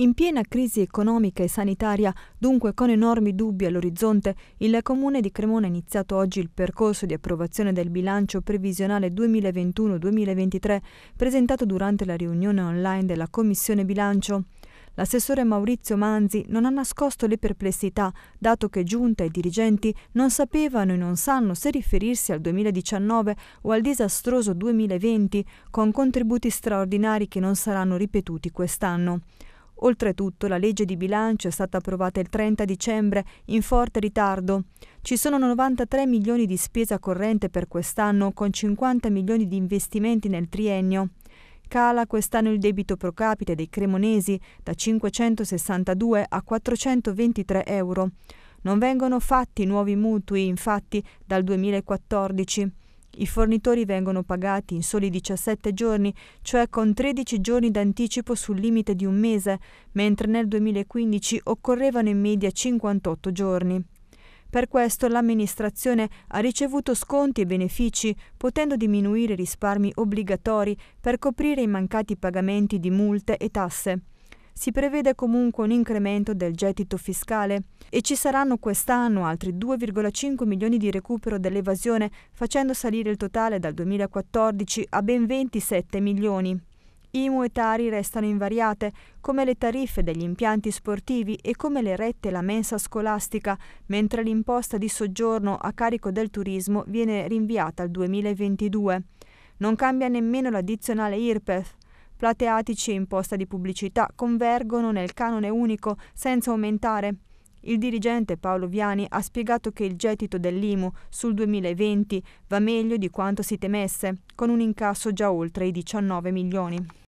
In piena crisi economica e sanitaria, dunque con enormi dubbi all'orizzonte, il Comune di Cremona ha iniziato oggi il percorso di approvazione del bilancio previsionale 2021-2023 presentato durante la riunione online della Commissione Bilancio. L'assessore Maurizio Manzi non ha nascosto le perplessità, dato che giunta e dirigenti non sapevano e non sanno se riferirsi al 2019 o al disastroso 2020, con contributi straordinari che non saranno ripetuti quest'anno. Oltretutto la legge di bilancio è stata approvata il 30 dicembre in forte ritardo. Ci sono 93 milioni di spesa corrente per quest'anno con 50 milioni di investimenti nel triennio. Cala quest'anno il debito pro capite dei cremonesi da 562 a 423 euro. Non vengono fatti nuovi mutui, infatti, dal 2014. I fornitori vengono pagati in soli 17 giorni, cioè con 13 giorni d'anticipo sul limite di un mese, mentre nel 2015 occorrevano in media 58 giorni. Per questo l'amministrazione ha ricevuto sconti e benefici, potendo diminuire i risparmi obbligatori per coprire i mancati pagamenti di multe e tasse si prevede comunque un incremento del gettito fiscale e ci saranno quest'anno altri 2,5 milioni di recupero dell'evasione, facendo salire il totale dal 2014 a ben 27 milioni. IMU e Tari restano invariate, come le tariffe degli impianti sportivi e come le rette e la mensa scolastica, mentre l'imposta di soggiorno a carico del turismo viene rinviata al 2022. Non cambia nemmeno l'addizionale IRPEF, plateatici e imposta di pubblicità convergono nel canone unico senza aumentare. Il dirigente Paolo Viani ha spiegato che il gettito dell'IMU sul 2020 va meglio di quanto si temesse, con un incasso già oltre i 19 milioni.